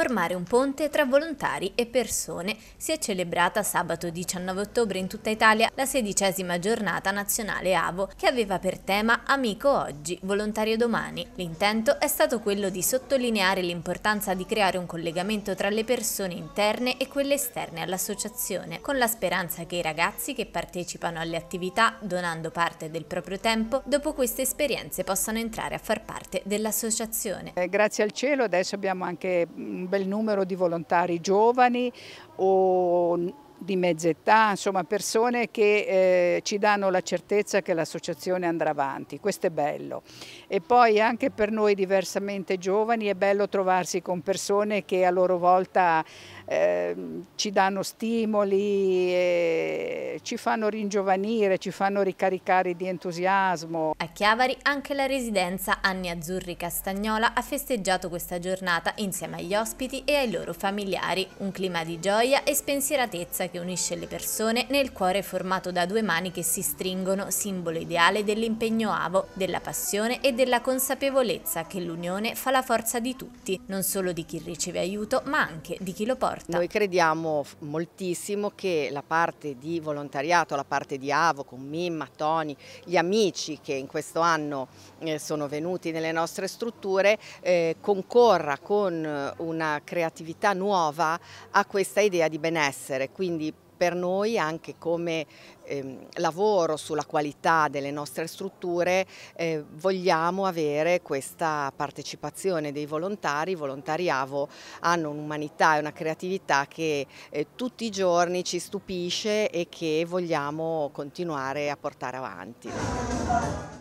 formare un ponte tra volontari e persone. Si è celebrata sabato 19 ottobre in tutta Italia la sedicesima giornata nazionale AVO che aveva per tema Amico oggi, volontario domani. L'intento è stato quello di sottolineare l'importanza di creare un collegamento tra le persone interne e quelle esterne all'associazione, con la speranza che i ragazzi che partecipano alle attività donando parte del proprio tempo, dopo queste esperienze possano entrare a far parte dell'associazione. Eh, grazie al cielo adesso abbiamo anche un mm, un bel numero di volontari giovani o di mezz'età, insomma persone che eh, ci danno la certezza che l'associazione andrà avanti, questo è bello. E poi anche per noi diversamente giovani è bello trovarsi con persone che a loro volta eh, ci danno stimoli, ci fanno ringiovanire, ci fanno ricaricare di entusiasmo. A Chiavari anche la residenza Anni Azzurri Castagnola ha festeggiato questa giornata insieme agli ospiti e ai loro familiari, un clima di gioia e spensieratezza che unisce le persone nel cuore formato da due mani che si stringono, simbolo ideale dell'impegno avo, della passione e della consapevolezza che l'unione fa la forza di tutti, non solo di chi riceve aiuto, ma anche di chi lo porta. Noi crediamo moltissimo che la parte di volontariato, la parte di avo con Mimma, Toni, gli amici che in questo anno eh, sono venuti nelle nostre strutture, eh, concorra con eh, una creatività nuova a questa idea di benessere, quindi quindi per noi anche come eh, lavoro sulla qualità delle nostre strutture eh, vogliamo avere questa partecipazione dei volontari, i volontari AVO hanno un'umanità e una creatività che eh, tutti i giorni ci stupisce e che vogliamo continuare a portare avanti.